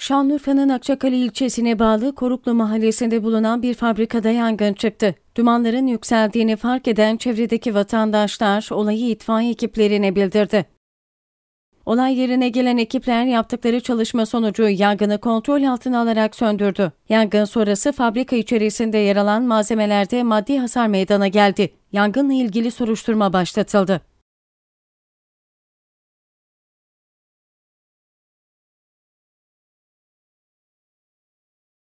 Şanlıurfa'nın Akçakale ilçesine bağlı Koruklu mahallesinde bulunan bir fabrikada yangın çıktı. Dumanların yükseldiğini fark eden çevredeki vatandaşlar olayı itfaiye ekiplerine bildirdi. Olay yerine gelen ekipler yaptıkları çalışma sonucu yangını kontrol altına alarak söndürdü. Yangın sonrası fabrika içerisinde yer alan malzemelerde maddi hasar meydana geldi. Yangınla ilgili soruşturma başlatıldı.